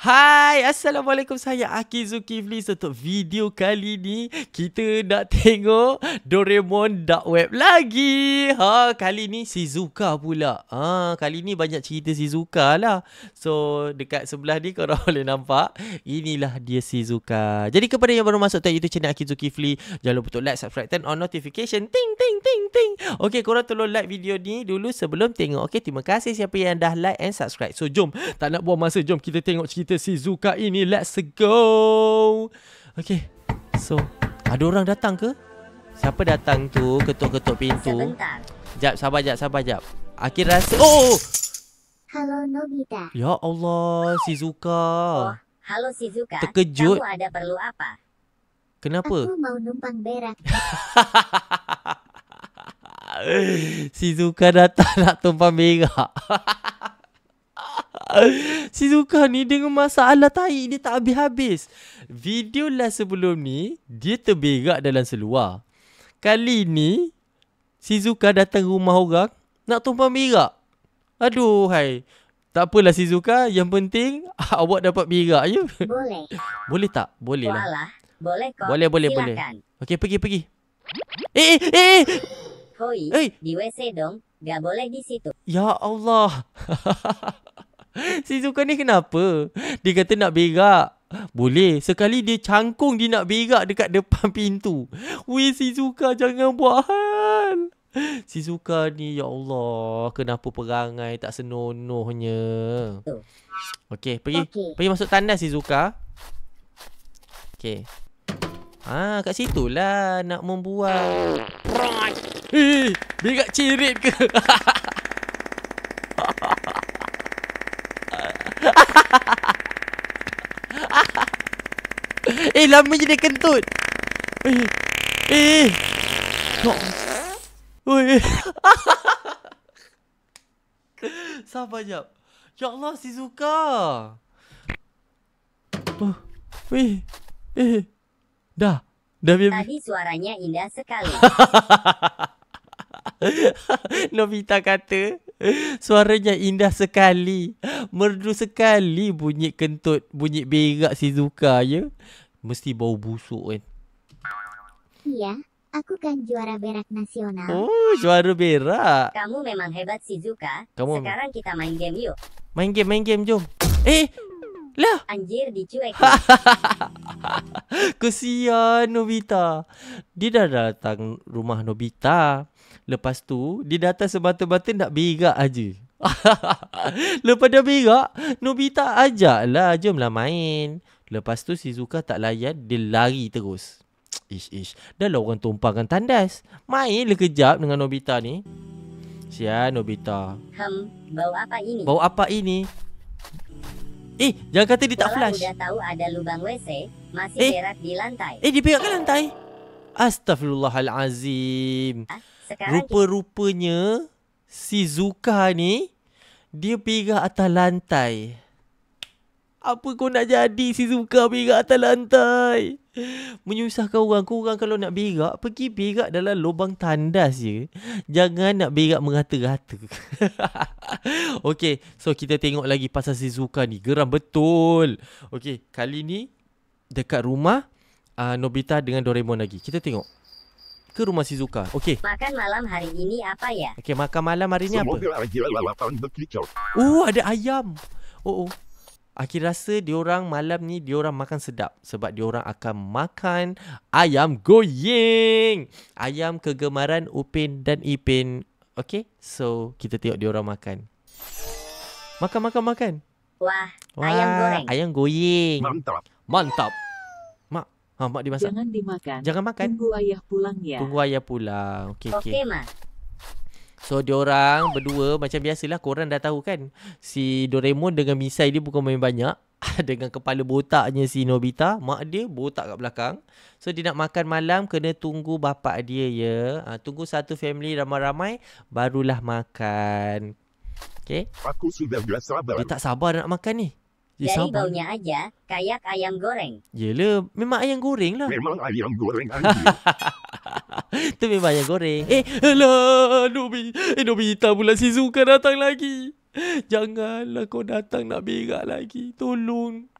Hai, Assalamualaikum saya Aki Zuki Zulkifli Untuk video kali ni Kita nak tengok Doraemon Dark Web lagi Ha, kali ni Shizuka pula Ha, kali ni banyak cerita Shizuka lah So, dekat sebelah ni korang boleh nampak Inilah dia Shizuka Jadi kepada yang baru masuk tengok YouTube channel Aki Zulkifli Jangan lupa untuk like, subscribe, turn on notification Ting, ting, ting, ting Okay, korang tolong like video ni dulu sebelum tengok Okay, terima kasih siapa yang dah like and subscribe So, jom, tak nak buang masa Jom, kita tengok cerita cerita si Zuka ini. Let's go. Okay. So, ada orang datang ke? Siapa datang tu? Ketuk-ketuk pintu. Sebentar. sabar jap, sabar jap. Akhir rasa. Oh! halo Nobita. Ya Allah, si Zuka. Oh, hello si Zuka. Terkejut. Kamu ada perlu apa? Kenapa? Aku mau numpang berak. si Zuka datang nak tumpang berak. Si Zuka ni dengan masalah tahi dia tak habis-habis. Video last sebelum ni, dia terberak dalam seluar. Kali ni, si Zuka datang rumah orang nak tumpang berak. Aduh, hai. Tak apalah si Zuka. Yang penting, awak dapat berak je. Ya? Boleh. boleh tak? Boleh lah. Boleh kok. Boleh, boleh, Silakan. boleh. Okey, pergi, pergi. Eh, eh, eh, eh. Hoi, eh. di WC dong. Gak boleh di situ. Ya Allah. si suka ni kenapa? Dia kata nak berak. Boleh. Sekali dia cangkung dia nak berak dekat depan pintu. Weh si suka jangan buat hal. Si suka ni ya Allah, kenapa perangai tak senonohnya. Okay pergi. Okay. Pergi masuk tandas si Okay. Okey. Ah, kat situ lah nak membuat. Eh, berak cirit ke? eh, lama je dia kentut. Eh. Eh. Oh. Eh. Sabar jap. Ya Allah, si Zuka. Oh. Eh. Eh. Dah. Dah biar... Tadi suaranya indah sekali. Novita kata... Suaranya indah sekali. Merdu sekali bunyi kentut, bunyi berak Zuka ya. Mesti bau busuk kan. Iya, aku kan juara berak nasional. Oh, juara berak. Kamu memang hebat si Zuka. Kamu Sekarang kita main game yuk. Main game, main game jom. Eh, lah. Anjir dicuek. Kesian Nobita. Dia dah datang rumah Nobita. Lepas tu, dia datang semata-mata nak berak aja. Lepas dia berak, Nobita ajaklah jomlah main. Lepas tu Shizuka tak layan, dia lari terus. Ish, ish. Dah lawan orang tumpangkan tandas. Main le lah kejap dengan Nobita ni. Sian Nobita. Hmm, bau apa ini? Bau apa ini? Eh, jangan kata dia tak Walau flush. Kalau tahu ada lubang WC, masih eh. berat di lantai. Eh, dia berat ke lantai? Astaghfirullahalazim. Ah, Rupa-rupanya, kita... si Zuka ni, dia berat atas lantai. Apa kau nak jadi si Zuka berat atas lantai? Menyusahkan orang Kau orang kalau nak berak Pergi berak dalam lubang tandas je Jangan nak berak merata-rata okay, so kita tengok lagi pasal Shizuka ni. Geram betul. Okay, kali ni dekat rumah uh, Nobita dengan Doraemon lagi. Kita tengok. Ke rumah Shizuka. Okay. Makan malam hari ini apa ya? Okay, makan malam hari ni apa? Lah, oh, uh, ada ayam. Oh, oh. Akhir rasa diorang malam ni diorang makan sedap sebab diorang akan makan ayam goyeng. Ayam kegemaran Upin dan Ipin. Okay So Kita tengok diorang makan Makan makan makan Wah, Wah Ayam goreng Ayam goreng. Mantap Mantap Mak ha, Mak dimasak Jangan dimakan Jangan makan Tunggu ayah pulang ya Tunggu ayah pulang Okay Okay, okay. mak So diorang berdua macam biasalah korang dah tahu kan Si Doraemon dengan Misai dia bukan main banyak dengan kepala botaknya si Nobita. Mak dia botak kat belakang. So dia nak makan malam kena tunggu bapak dia ya. Ha, tunggu satu family ramai-ramai barulah makan. Okay. Aku sudah tak sabar. Dia tak sabar nak makan ni. Dia Dari sabar. baunya aja, kayak ayam goreng. Yelah, memang ayam goreng lah. Memang ayam goreng. Itu memang ayam goreng. Eh, alah, eh, Nobita pula Shizuka datang lagi. Janganlah kau datang nak berak lagi. Tolong.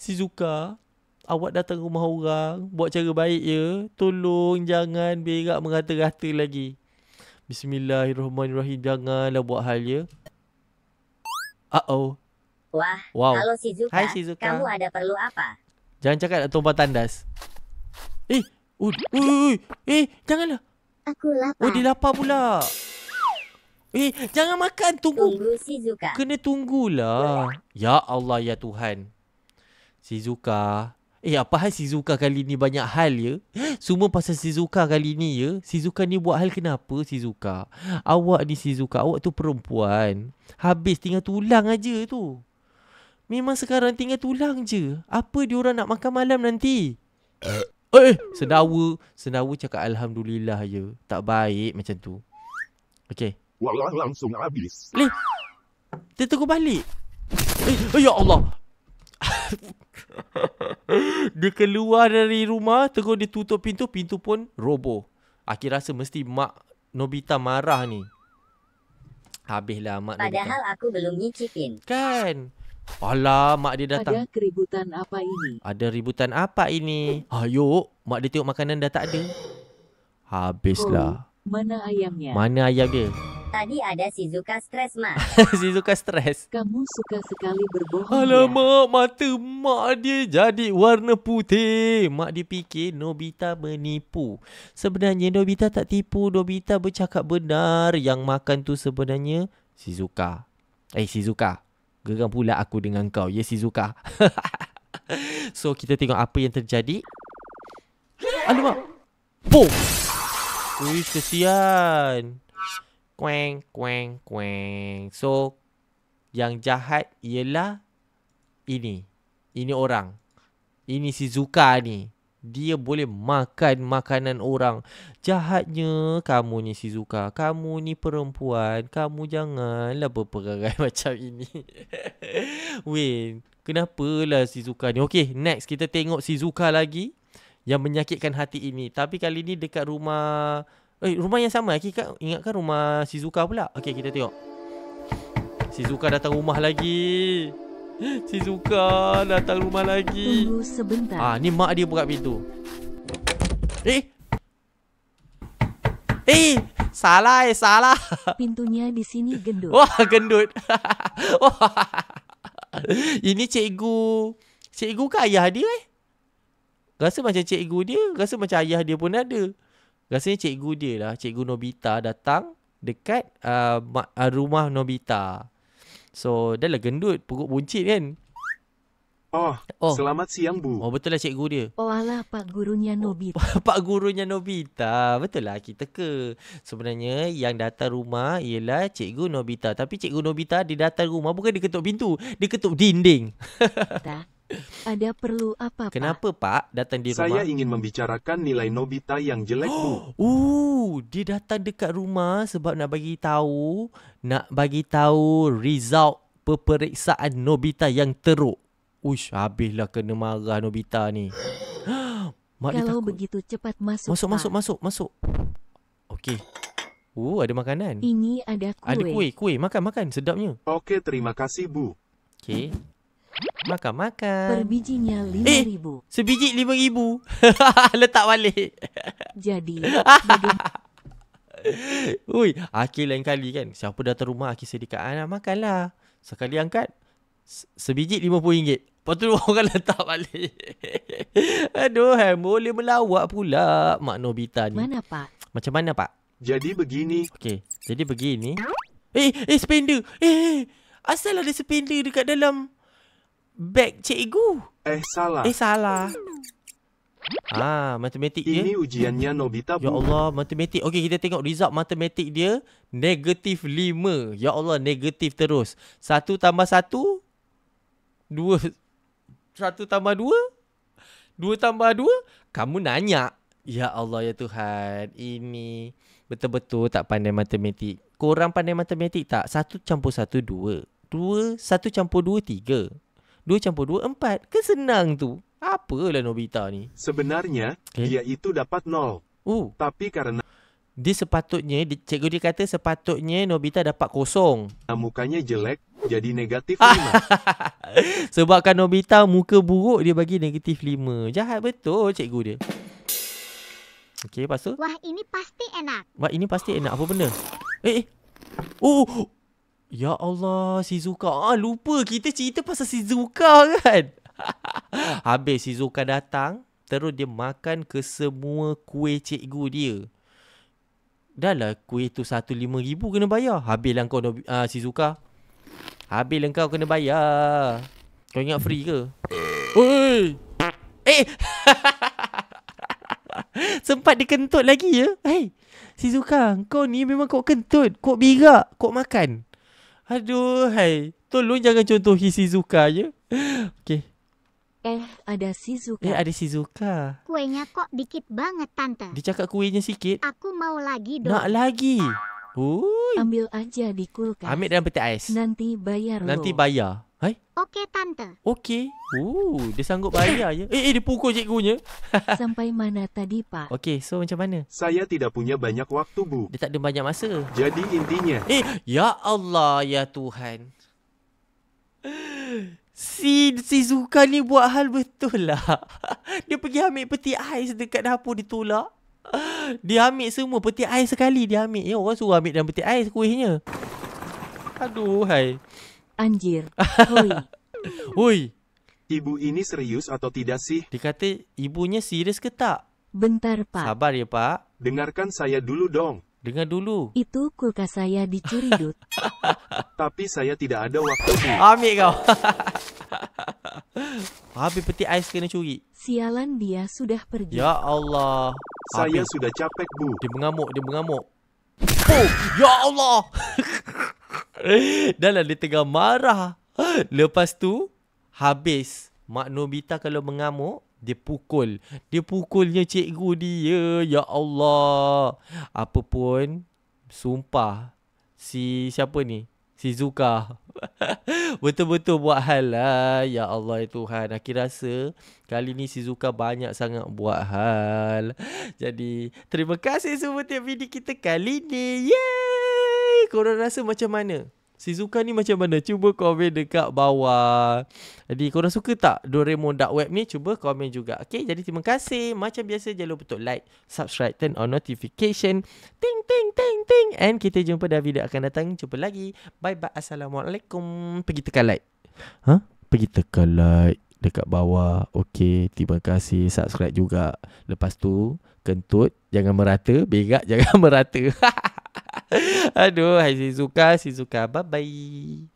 Si Zuka, awak datang rumah orang. Buat cara baik ya. Tolong jangan berak merata-rata lagi. Bismillahirrahmanirrahim. Janganlah buat hal ya. Uh-oh. Wah, wow. halo si Zuka. Hai si Zuka. Kamu ada perlu apa? Jangan cakap nak tumpah tandas. Eh, uh, uh, uh, uh, uh, eh, janganlah. Aku lapar. Oh, dia lapar pula. Eh, jangan makan. Tunggu. Tunggu Zuka Kena tunggulah. Ya Allah, ya Tuhan. si Zuka Eh, apa hal Zuka kali ni banyak hal, ya? Semua pasal si Zuka kali ni, ya? Zuka ni buat hal kenapa, si Zuka Awak ni si Zuka Awak tu perempuan. Habis tinggal tulang aja tu. Memang sekarang tinggal tulang je. Apa diorang nak makan malam nanti? Eh, eh sedawa. Sedawa cakap Alhamdulillah, ya? Tak baik macam tu. Okay. Walang langsung habis. Leh. Dia tunggu balik. Eh, oh, ya Allah. dia keluar dari rumah, tengok dia tutup pintu, pintu pun robo. Aki rasa mesti mak Nobita marah ni. Habislah mak Padahal Nobita. Padahal aku belum nyicipin. Kan. Alah, mak dia datang. Ada keributan apa ini? Ada ributan apa ini? Ayo, mak dia tengok makanan dah tak ada. Habislah. Oh, mana ayamnya? Mana ayam dia? Tadi ada si Zuka stres, Mak. Si Zuka stres. Kamu suka sekali berbohong, ya? Alamak, ya? mata mak dia jadi warna putih. Mak dia fikir Nobita menipu. Sebenarnya Nobita tak tipu. Nobita bercakap benar. Yang makan tu sebenarnya si Zuka. Eh, si Zuka. Geram pula aku dengan kau. Ya, Zuka. so, kita tengok apa yang terjadi. Alamak. Boom. Ui, kesian. Kueng, kueng, kueng. So, yang jahat ialah ini. Ini orang. Ini si Zuka ni. Dia boleh makan makanan orang. Jahatnya kamu ni si Zuka. Kamu ni perempuan. Kamu janganlah berperangai macam ini. Win, kenapalah si Zuka ni? Okay, next kita tengok si Zuka lagi. Yang menyakitkan hati ini. Tapi kali ni dekat rumah... Eh, rumah yang sama. Aki kan ingatkan rumah Shizuka pula. Okey, kita tengok. Shizuka datang rumah lagi. Shizuka datang rumah lagi. Tunggu sebentar. Ah, ni mak dia buka pintu. Eh. Eh, salah eh, salah. Pintunya di sini gendut. Wah, gendut. Wah. Ini cikgu. Cikgu ke ayah dia eh? Rasa macam cikgu dia, rasa macam ayah dia pun ada. Rasanya cikgu dia lah, cikgu Nobita datang dekat uh, uh, rumah Nobita. So, dia lah gendut, perut buncit kan. Oh, oh, selamat siang, Bu. Oh, betul lah cikgu dia. Oh, alah, Pak Gurunya oh, Nobita. Oh, Pak Gurunya Nobita. Betul lah, kita ke. Sebenarnya, yang datang rumah ialah cikgu Nobita. Tapi cikgu Nobita, dia datang rumah bukan dia ketuk pintu. Dia ketuk dinding. Dah. Ada perlu apa, Pak? Kenapa, Pak, datang di rumah? Saya ingin membicarakan nilai Nobita yang jelek, Bu. Oh, dia datang dekat rumah sebab nak bagi tahu, nak bagi tahu result peperiksaan Nobita yang teruk. Ush, habislah kena marah Nobita ni. Mak Kalau takut. begitu cepat masuk, masuk, Pak. Masuk, masuk, masuk, masuk. Okey. Oh, ada makanan. Ini ada kuih. Ada kuih, kuih. Makan, makan. Sedapnya. Okey, terima kasih, Bu. Okey. Makan makan. Per bijinya 5000. Eh, sebiji 5000. Letak balik. Jadi. Ui, akhir lain kali kan. Siapa datang rumah akhir sedekah anak makanlah. Sekali angkat sebiji puluh ringgit. Lepas tu orang letak balik. Aduh, boleh melawak pula Mak Nobita ni. Mana pak? Macam mana pak? Jadi begini. Okey, jadi begini. Eh, eh spender. Eh, eh asal ada spender dekat dalam beg cikgu. Eh salah. Eh salah. Ah, matematik dia. Ini ujiannya Nobita. Ya Allah, matematik. Okey, kita tengok result matematik dia. Negatif 5. Ya Allah, negatif terus. 1 tambah 1. 2. 1 tambah 2. 2 tambah 2. Kamu nanya. Ya Allah, ya Tuhan. Ini betul-betul tak pandai matematik. Korang pandai matematik tak? 1 campur 1, 2. 2, 1 campur 2, 3. 2 campur 2, 4. Kesenang tu. Apalah Nobita ni? Sebenarnya, okay. dia itu dapat 0. Uh. Tapi kerana... Dia sepatutnya, cikgu dia kata sepatutnya Nobita dapat kosong. Ah, mukanya jelek, jadi negatif 5. Ah. Sebabkan Nobita muka buruk, dia bagi negatif 5. Jahat betul cikgu dia. Okay lepas tu? Wah, ini pasti enak. Wah, ini pasti enak. Apa benda? Eh, eh. Oh, oh. Ya Allah, Shizuka. Ah, lupa kita cerita pasal Shizuka kan. Habis Shizuka datang, terus dia makan ke semua kuih cikgu dia. Dah lah kuih tu satu lima ribu kena bayar. Habislah kau uh, Shizuka. Habislah kau kena bayar. Kau ingat free ke? Oi! Eh! Sempat dikentut lagi ya? Hey, eh, Shizuka, kau ni memang kau kentut. Kau birak. Kau makan. Aduh, hai. Tolong jangan contoh Shizuka je. Okey. Eh, ada Shizuka. Eh, ada Shizuka. Kuenya kok dikit banget, Tante. Dia cakap kuenya sikit. Aku mau lagi dong. Nak lagi. Ui. Ambil aja di kulkas. Ambil dalam peti ais. Nanti bayar Nanti lo. bayar. Hai? Okey, Tante. Okey. Uh, dia sanggup bayar je. Eh, eh, dia pukul cikgunya. Sampai mana tadi, Pak? Okey, so macam mana? Saya tidak punya banyak waktu, Bu. Dia tak ada banyak masa. Jadi, intinya... Eh, ya Allah, ya Tuhan. Si, si Zuka ni buat hal betul lah. Dia pergi ambil peti ais dekat dapur, dia Dia ambil semua peti ais sekali dia ambil. Ya, orang suruh ambil dalam peti ais kuihnya. Aduh, hai. Anjir. Hui. Ibu ini serius atau tidak sih? Dikata ibunya serius ke tak? Bentar, Pak. Sabar ya, Pak. Dengarkan saya dulu dong. Dengar dulu. Itu kulkas saya dicuri, Dut. Tapi saya tidak ada waktu. Ambil kau. Habis peti ais kena curi. Sialan dia sudah pergi. Ya Allah. Saya Habis. sudah capek, Bu. Dia mengamuk, dia mengamuk. Oh, ya Allah. Dah lah dia tengah marah Lepas tu Habis Mak Nobita kalau mengamuk dia pukul Dia pukulnya cikgu dia Ya Allah Apa pun Sumpah Si siapa ni Si Zuka Betul-betul buat hal lah Ya Allah ya Tuhan Aku rasa Kali ni si Zuka banyak sangat buat hal Jadi Terima kasih semua tiap video kita kali ni Yeay korang rasa macam mana? Shizuka ni macam mana? Cuba komen dekat bawah. Jadi korang suka tak Doraemon Dark Web ni? Cuba komen juga. Okay, jadi terima kasih. Macam biasa, jangan lupa untuk like, subscribe, turn on notification. Ting, ting, ting, ting. And kita jumpa dalam video akan datang. Jumpa lagi. Bye-bye. Assalamualaikum. Pergi tekan like. Huh? Ha? Pergi tekan like dekat bawah. Okay, terima kasih. Subscribe juga. Lepas tu, kentut. Jangan merata. Begak, jangan merata. Aduh, hai Shizuka, Shizuka, bye-bye.